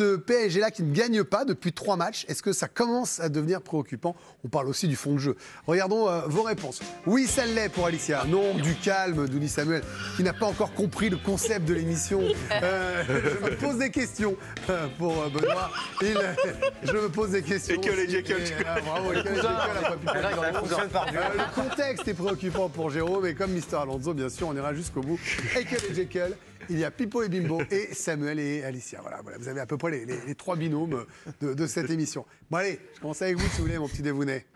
ce PSG-là qui ne gagne pas depuis trois matchs, est-ce que ça commence à devenir préoccupant On parle aussi du fond de jeu. Regardons euh, vos réponses. Oui, ça l'est pour Alicia. Non, du calme Douni Samuel, qui n'a pas encore compris le concept de l'émission. Euh, je me pose des questions euh, pour Benoît. je me pose des questions. Et Le contexte est préoccupant pour Jérôme, et comme Mister Alonso, bien sûr, on ira jusqu'au bout. Et Jekyll, il y a Pipo et Bimbo, et Samuel et Alicia. Voilà, voilà vous avez à peu près les, trois binômes de, cette émission. Bon, allez, je commence avec vous, si vous voulez, mon petit dévounet.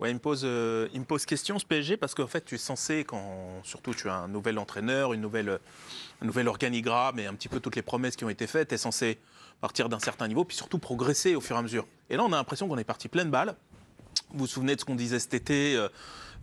Ouais, il, me pose, euh, il me pose question ce PSG parce qu'en fait, tu es censé, quand surtout tu as un nouvel entraîneur, une nouvelle, un nouvel organigramme et un petit peu toutes les promesses qui ont été faites, tu es censé partir d'un certain niveau, puis surtout progresser au fur et à mesure. Et là, on a l'impression qu'on est parti pleine balle. Vous vous souvenez de ce qu'on disait cet été euh,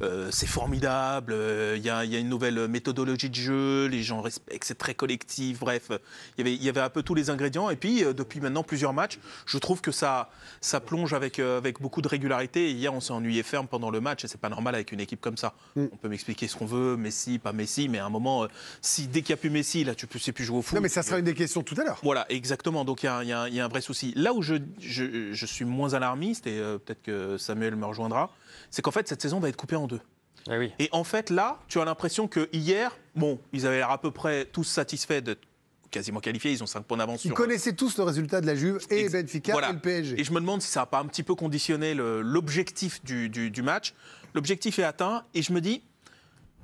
euh, c'est formidable, il euh, y, a une nouvelle méthodologie de jeu, les gens respectent, c'est très collectif, bref, il euh, y, avait, y avait un peu tous les ingrédients. Et puis, depuis maintenant plusieurs matchs, je trouve que ça, ça plonge avec, avec beaucoup de régularité. hier, on s'est ennuyé ferme pendant le match, et c'est pas normal avec une équipe comme ça. Mm. On peut m'expliquer ce qu'on veut, Messi, pas Messi, mais à un moment, si dès qu'il n'y a plus Messi, là, tu ne sais plus jouer au foot. Non, mais ça sera une des questions tout à l'heure. Voilà, exactement. Donc, il y, a un vrai souci. Là où je, suis moins alarmiste, et peut-être que Samuel me rejoindra, c'est qu'en fait, cette saison va être coupée en eh oui. Et en fait, là, tu as l'impression que hier, bon, ils avaient l'air à peu près tous satisfaits de quasiment qualifiés, ils ont 5 points d'avance. Ils euh, connaissaient tous le résultat de la Juve et Benfica et le PSG. Et je me demande si ça n'a pas un petit peu conditionné l'objectif du, match. L'objectif est atteint et je me dis,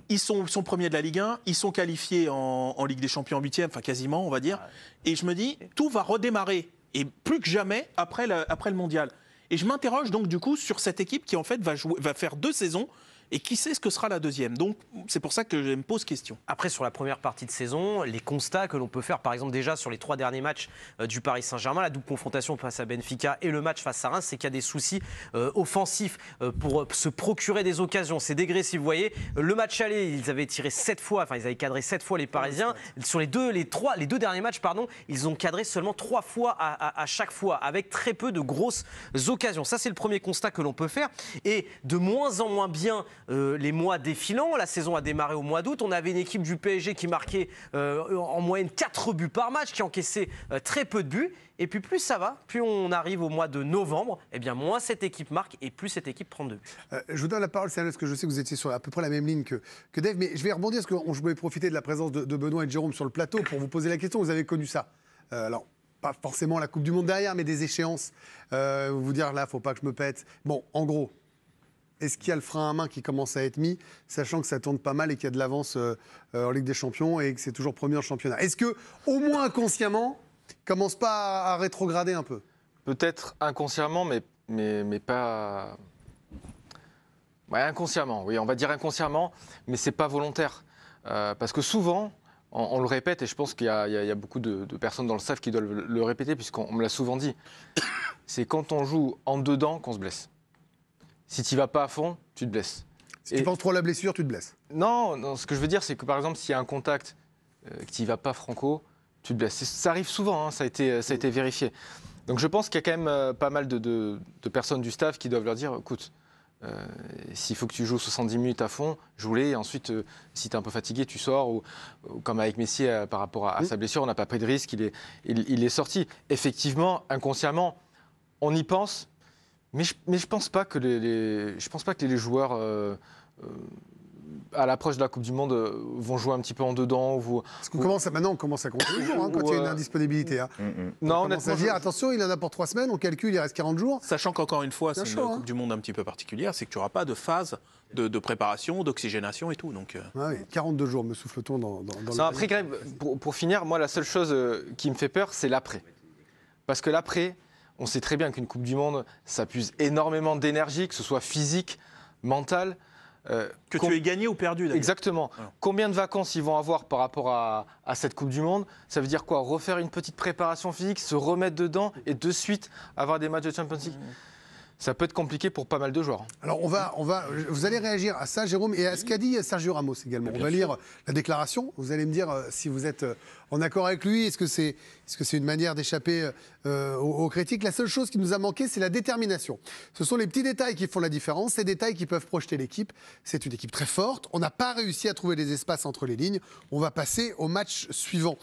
ils sont, sont, premiers de la Ligue 1, ils sont qualifiés en, Ligue des Champions en 8 enfin quasiment, on va dire. Et je me dis, tout va redémarrer et plus que jamais après, après le mondial. Et je m'interroge donc du coup sur cette équipe qui en fait va, jouer, va faire deux saisons et qui sait ce que sera la deuxième Donc, c'est pour ça que je me pose question. Après, sur la première partie de saison, les constats que l'on peut faire, par exemple, déjà sur les trois derniers matchs euh, du Paris Saint-Germain, la double confrontation face à Benfica et le match face à Reims, c'est qu'il y a des soucis euh, offensifs euh, pour se procurer des occasions. C'est dégressif, vous voyez. Le match aller, ils avaient tiré sept fois, enfin, ils avaient cadré sept fois les Parisiens. Sur les deux, les trois, les deux derniers matchs, pardon, ils ont cadré seulement trois fois à, à chaque fois, avec très peu de grosses occasions. Ça, c'est le premier constat que l'on peut faire. Et de moins en moins bien euh, les mois défilants. La saison a démarré au mois d'août. On avait une équipe du PSG qui marquait euh, en moyenne 4 buts par match, qui encaissait euh, très peu de buts. Et puis plus ça va, plus on arrive au mois de novembre, et eh bien moins cette équipe marque et plus cette équipe prend de buts. je vous donne la parole, parce que je sais que vous étiez sur à peu près la même ligne que, que Dave, mais je vais rebondir parce que je voulais profiter de la présence de, Benoît et de Jérôme sur le plateau pour vous poser la question. Vous avez connu ça Alors, pas forcément la Coupe du Monde derrière, mais des échéances. vous dire là, faut pas que je me pète. Bon, en gros, est-ce qu'il y a le frein à main qui commence à être mis, sachant que ça tourne pas mal et qu'il y a de l'avance euh, en Ligue des Champions et que c'est toujours premier en championnat Est-ce que, au moins inconsciemment, commence pas à rétrograder un peu Peut-être inconsciemment, mais, mais, pas. inconsciemment, oui, on va dire inconsciemment, mais c'est pas volontaire. Euh, parce que souvent, on, le répète, et je pense qu'il y, a beaucoup de, personnes dans le staff qui doivent le répéter, puisqu'on me l'a souvent dit, c'est quand on joue en dedans qu'on se blesse si tu vas pas à fond, tu te blesses. Si tu penses trop à la blessure, tu te blesses. Non, ce que je veux dire, c'est que par exemple, s'il y a un contact euh, qui ne va pas franco, tu te blesses. Ça arrive souvent, hein, ça, a été, vérifié. Donc je pense qu'il y a quand même euh, pas mal de, personnes du staff qui doivent leur dire, écoute, euh, s'il faut que tu joues 70 minutes à fond, joue-les. Et ensuite, si tu es un peu fatigué, tu sors. Ou, comme avec Messi par rapport à, sa blessure, on n'a pas pris de risque, il est sorti. Effectivement, inconsciemment, on y pense, mais je ne pense pas que les, je pense pas que les, joueurs, euh, euh, à l'approche de la Coupe du Monde, euh, vont jouer un petit peu en dedans. Ou, Parce qu'on commence à, maintenant, on commence à compter les jours hein, quand il y a une indisponibilité. Hein. Mm, mm. on non, dire, attention, il en a pour trois semaines, on calcule, il reste 40 jours. Sachant qu'encore une fois, c'est une hein. Coupe du Monde un petit peu particulière, c'est que tu auras pas de phase de, préparation, d'oxygénation et tout. Donc, 42 ah jours, me souffle-t-on dans, le Après, pour, pour, finir, moi, la seule chose qui me fait peur, c'est l'après. Parce que l'après, on sait très bien qu'une Coupe du Monde, ça puise énormément d'énergie, que ce soit physique, mentale. Euh, que tu aies gagné ou perdu d'ailleurs. Exactement. Combien de vacances ils vont avoir par rapport à, cette Coupe du Monde Ça veut dire quoi Refaire une petite préparation physique, se remettre dedans et de suite avoir des matchs de Champions League mmh ça peut être compliqué pour pas mal de joueurs. Hein. Alors on va, on va, vous allez réagir à ça, Jérôme, et à ce qu'a dit Sergio Ramos également. on va lire euh, la déclaration. Vous allez me dire euh, si vous êtes euh, en accord avec lui. Est-ce que c'est, est -ce c'est une manière d'échapper aux, critiques La seule chose qui nous a manqué, c'est la détermination. Ce sont les petits détails qui font la différence, ces détails qui peuvent projeter l'équipe. C'est une équipe très forte. On n'a pas réussi à trouver des espaces entre les lignes. On va passer au match suivant.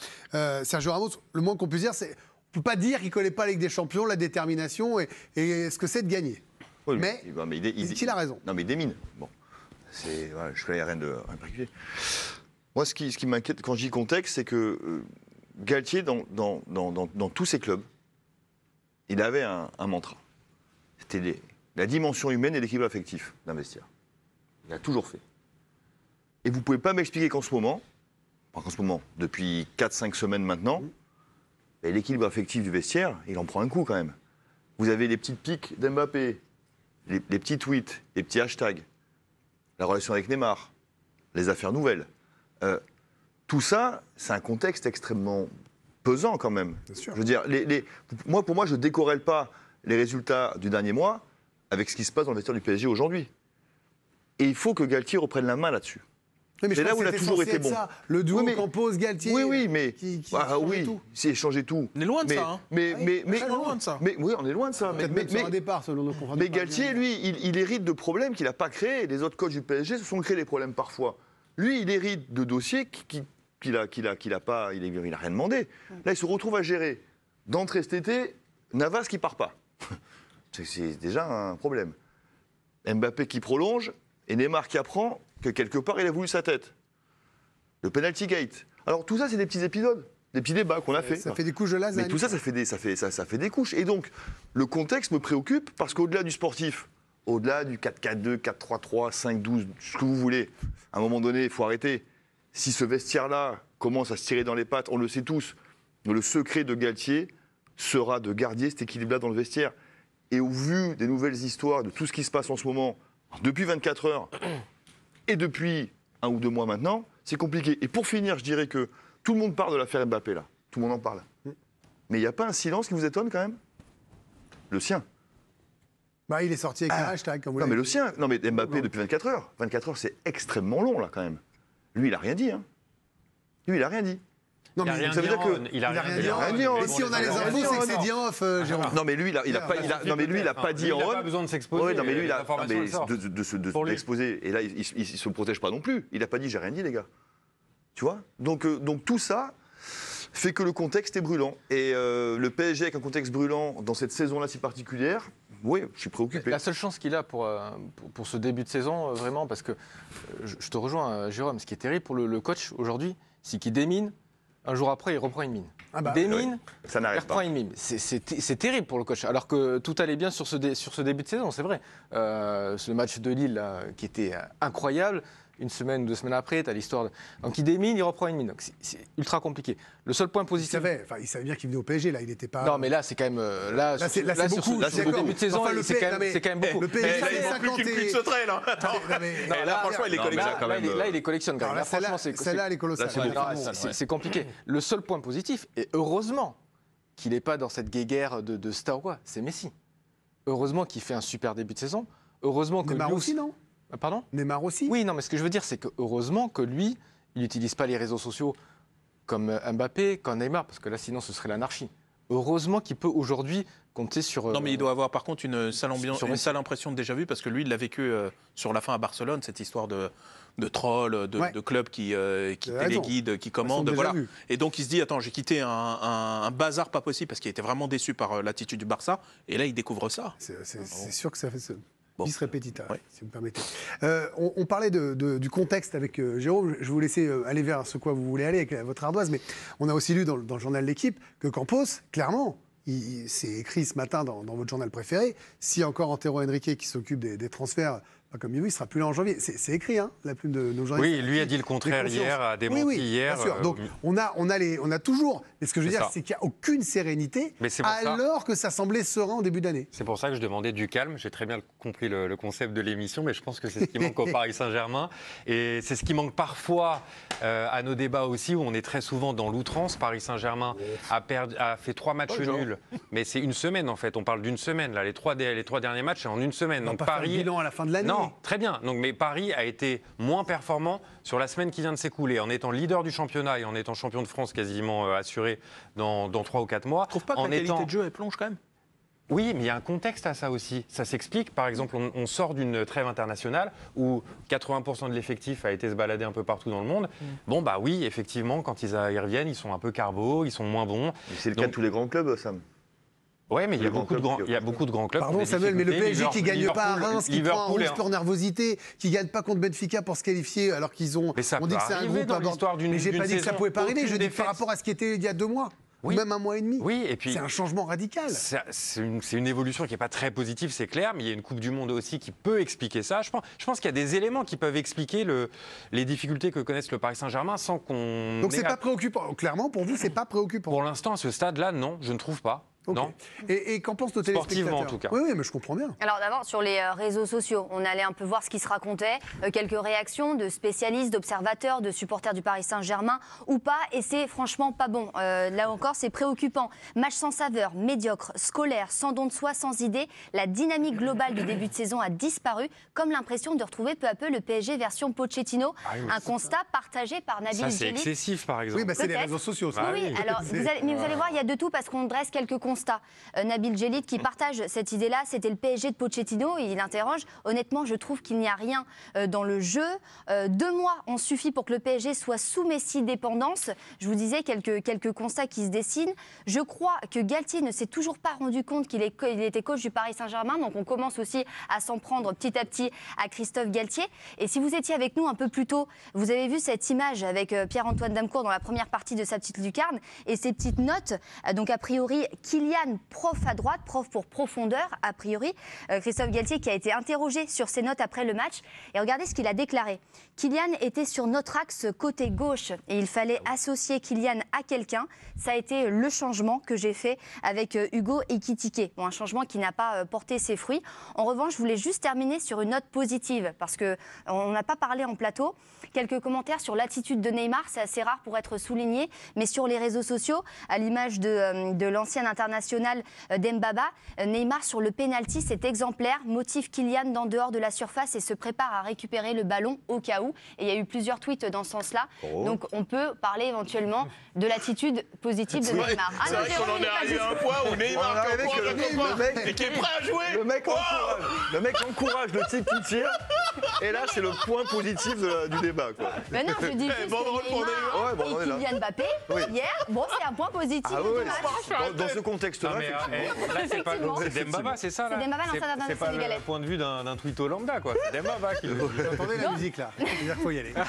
Sergio Ramos, le moins qu'on puisse dire, c'est faut pas dire qu'il connaît pas la des Champions, la détermination et, ce que c'est de gagner. mais, il, a raison. Non, mais il démine. Bon, c'est, voilà, je fais rien de Moi, ce qui, ce qui m'inquiète quand j'y contexte, c'est que euh, Galtier, dans, dans, tous ses clubs, il avait un, mantra. C'était la dimension humaine et l'équilibre affectif d'investir. Il a toujours fait. Et vous pouvez pas m'expliquer qu'en ce moment, en ce moment, depuis 4-5 semaines maintenant, mmh l'équilibre affectif du vestiaire, il en prend un coup quand même. Vous avez les petites piques d'Mbappé, les, les, petits tweets, les petits hashtags, la relation avec Neymar, les affaires nouvelles. Euh, tout ça, c'est un contexte extrêmement pesant quand même. Je veux dire, les, moi, pour moi, je ne décorrèle pas les résultats du dernier mois avec ce qui se passe dans le vestiaire du PSG aujourd'hui. Et il faut que Galtier reprenne la main là-dessus mais c'est là où il a toujours été bon. Le duo oui, pose Galtier. Oui, oui, mais qui, ah c'est changé tout. On est loin de ça. Hein. Mais, ah mais, loin de ça. Mais oui, on est loin de ça. Mais, un Mais Galtier, lui, il, hérite de problèmes qu'il n'a pas créés. Les autres coachs du PSG se sont créés des problèmes parfois. Lui, il hérite de dossiers qu'il n'a pas, il, il rien demandé. Là, il se retrouve à gérer. D'entrée cet été, Navas qui part pas. c'est déjà un problème. Mbappé qui prolonge et Neymar qui apprend, que quelque part, il a voulu sa tête. Le penalty gate. Alors tout ça, c'est des petits épisodes, des petits débats qu'on a fait. Ça fait des couches de lasagne. Mais tout ça, ça fait des, ça fait, ça, ça fait des couches. Et donc, le contexte me préoccupe parce qu'au-delà du sportif, au-delà du 4-4-2, 4-3-3, 5-12, ce que vous voulez, à un moment donné, il faut arrêter. Si ce vestiaire-là commence à se tirer dans les pattes, on le sait tous, le secret de Galtier sera de garder cet équilibre-là dans le vestiaire. Et au vu des nouvelles histoires, de tout ce qui se passe en ce moment, depuis 24 heures, et depuis un ou deux mois maintenant, c'est compliqué. Et pour finir, je dirais que tout le monde parle de l'affaire Mbappé, là. Tout le monde en parle. Mais il n'y a pas un silence qui vous étonne, quand même Le sien. Bah, il est sorti avec ah. un hashtag, comme vous Non, mais le sien. Non, mais Mbappé, depuis 24 heures. 24 heures, c'est extrêmement long, là, quand même. Lui, il n'a rien dit. Hein. Lui, il n'a rien dit. Non, mais ça veut dire que. Il a rien dit en si on a les infos, c'est que c'est dit off, Jérôme. Non, mais lui, il a, pas, mais ah, lui, pas dit en. Il n'a pas besoin de s'exposer. Oui, non, mais lui, il a. de, Et là, il, ne se protège pas non plus. Il n'a pas dit j'ai rien dit, les gars. Tu vois donc, euh, donc tout ça fait que le contexte est brûlant. Et euh, le PSG, avec un contexte brûlant dans cette saison-là si particulière, oui, je suis préoccupé. La seule chance qu'il a pour, euh, pour, ce début de saison, vraiment, parce que je te rejoins, Jérôme, ce qui est terrible pour le coach aujourd'hui, c'est qu'il démine un jour après, il reprend une mine. Ah bah, Des mines, il ça pas. une mine. C'est terrible pour le coach. Alors que tout allait bien sur ce, début de saison, c'est vrai. Euh, ce match de Lille qui était euh, incroyable une semaine ou deux semaines après, tu as l'histoire. De... Donc il démine, il reprend une mine. Donc c'est ultra compliqué. Le seul point positif. Il savait, enfin, il savait bien qu'il venait au PSG, là, il n'était pas. Non, mais là, c'est quand même. Euh, là, là c'est beaucoup. Là, c'est début de saison, enfin, c'est quand, mais... quand, même beaucoup. Le PSG, eh, là, il et plus qu'il me pique ce Non, mais... là, là, franchement, il les euh, collectionne quand même. Là, il les collectionne quand même. c'est. Celle-là, elle est colossale. C'est compliqué. Le seul point positif, et heureusement qu'il n'est pas dans cette guéguerre de, Star Wars. c'est Messi. Heureusement qu'il fait un super début de saison. Heureusement que Neymar aussi, non ah, pardon Neymar aussi. Oui, non, mais ce que je veux dire, c'est que heureusement que lui, il n'utilise pas les réseaux sociaux comme euh, Mbappé, comme Neymar, parce que là, sinon, ce serait l'anarchie. Heureusement qu'il peut aujourd'hui compter sur. Euh, non, mais il doit avoir par contre une sale, ambiance, sur... une sale impression de déjà vu, parce que lui, il l'a vécu euh, sur la fin à Barcelone, cette histoire de, trolls, de, clubs qui, euh, qui téléguident, qui commandent. Voilà. Et donc, il se dit attends, j'ai quitté un, un, bazar pas possible, parce qu'il était vraiment déçu par l'attitude du Barça, et là, il découvre ça. C'est ah sûr que ça fait on, parlait du contexte avec euh, Jérôme. Je vous laisse euh, aller vers ce quoi vous voulez aller avec votre ardoise, mais on a aussi lu dans, le journal L'équipe que Campos, clairement, c'est écrit ce matin dans, votre journal préféré, si encore Antero Henrique qui s'occupe des transferts comme il sera plus là en janvier. C'est écrit, hein, la plume de nos journalistes. Oui, lui a dit le contraire hier, a démenti oui, hier. Bien sûr. Euh, Donc on a, on a les, on a toujours. Mais ce que je veux dire, c'est qu'il n'y a aucune sérénité. Mais alors que ça semblait serein au début d'année. C'est pour ça que je demandais du calme. J'ai très bien compris le, concept de l'émission, mais je pense que c'est ce qui manque au Paris Saint-Germain et c'est ce qui manque parfois euh, à nos débats aussi, où on est très souvent dans l'outrance. Paris Saint-Germain a, a fait trois matchs nuls, mais c'est une semaine en fait. On parle d'une semaine là. Les trois, les trois derniers matchs, c'est en une semaine. On Donc Paris. Bilan à la fin de l'année très bien. Donc, mais Paris a été moins performant sur la semaine qui vient de s'écouler, en étant leader du championnat et en étant champion de France quasiment euh, assuré dans, dans 3 ou 4 mois. Tu trouves pas que la de jeu, elle plonge quand même oui, mais il y a un contexte à ça aussi. Ça s'explique. Par exemple, on, sort d'une trêve internationale où 80% de l'effectif a été se balader un peu partout dans le monde. Mm. Bon, bah oui, effectivement, quand ils, y reviennent, ils sont un peu carbo, ils sont moins bons. C'est le cas de tous les grands clubs, Sam. Oui, mais il y, a beaucoup de grands, il y a beaucoup de grands clubs. Pardon Samuel, mais le PSG qui gagne pas à Reims, qui prend un rouge pour nervosité, qui gagne pas contre Benfica pour se qualifier alors qu'ils ont. Mais ça on dit que c'est un groupe abordant. Mais n'ai pas dit que ça pouvait pas arriver. Je dis par rapport à ce qui était il y a deux mois. Oui. même un mois et demi. Oui, et puis c'est un changement radical. C'est une, une, évolution qui n'est pas très positive, c'est clair, mais il y a une Coupe du Monde aussi qui peut expliquer ça. Je pense, je pense qu'il y a des éléments qui peuvent expliquer le, les difficultés que connaissent le Paris Saint-Germain sans qu'on. Donc c'est n'est pas préoccupant. Clairement, pour vous, c'est pas préoccupant. Pour l'instant, à ce stade-là, non, je ne trouve pas et, qu'en pense nos Sportivement, en tout cas. Oui, oui, mais je comprends bien. Alors d'abord, sur les euh, réseaux sociaux, on allait un peu voir ce qui se racontait. Euh, quelques réactions de spécialistes, d'observateurs, de supporters du Paris Saint-Germain ou pas. Et c'est franchement pas bon. Euh, là encore, c'est préoccupant. Match sans saveur, médiocre, scolaire, sans don de soi, sans idée. La dynamique globale du début de saison a disparu, comme l'impression de retrouver peu à peu le PSG version Pochettino. Ah un constat partagé par Nabil Ça, c'est excessif, par exemple. Oui, bah, c'est les réseaux sociaux. Ça. oui, bah alors, allez, mais vous allez voir, il y a de tout parce qu'on dresse quelques constats constat. Euh, Nabil Jelid qui partage cette idée-là, c'était le PSG de Pochettino et il interroge. Honnêtement, je trouve qu'il n'y a rien euh, dans le jeu. Euh, deux mois ont suffi pour que le PSG soit sous Messi dépendance. Je vous disais quelques, quelques constats qui se dessinent. Je crois que Galtier ne s'est toujours pas rendu compte qu'il était coach du Paris Saint-Germain, donc on commence aussi à s'en prendre petit à petit à Christophe Galtier. Et si vous étiez avec nous un peu plus tôt, vous avez vu cette image avec Pierre-Antoine Damcourt dans la première partie de sa petite lucarne et ses petites notes. Donc a priori, qui Kylian Prof à droite, prof pour profondeur, a priori. Euh, Christophe Galtier qui a été interrogé sur ses notes après le match. Et regardez ce qu'il a déclaré. Kylian était sur notre axe côté gauche et il fallait associer Kylian à quelqu'un. Ça a été le changement que j'ai fait avec euh, Hugo et Kitike. un changement qui n'a pas euh, porté ses fruits. En revanche, je voulais juste terminer sur une note positive parce que on n'a pas parlé en plateau. Quelques commentaires sur l'attitude de Neymar, c'est assez rare pour être souligné, mais sur les réseaux sociaux, à l'image de, l'ancienne l'ancien international international euh, d'Embaba. Euh, Neymar sur le pénalty, c'est exemplaire. Motive Kylian d'en dehors de la surface et se prépare à récupérer le ballon au cas où. Et il y a eu plusieurs tweets dans ce sens-là. Oh. Donc on peut parler éventuellement de l'attitude positive de Neymar. Ah, c'est vrai qu'on en est arrivé à un point où Neymar est que le, mec, et qui est prêt à jouer. Le mec, encourage, le type qui tire. Et là, c'est le point positif du débat. Quoi. Mais non, je dis eh, juste bon, que Neymar ouais, bon, et Kylian Mbappé, hier, bon, c'est un point positif. Ah, ouais. dans, dans ce contexte, euh, eh, c'est pas ça C'est pas le point de vue d'un tweet au lambda, quoi. C'est qui la musique là, il faut y aller.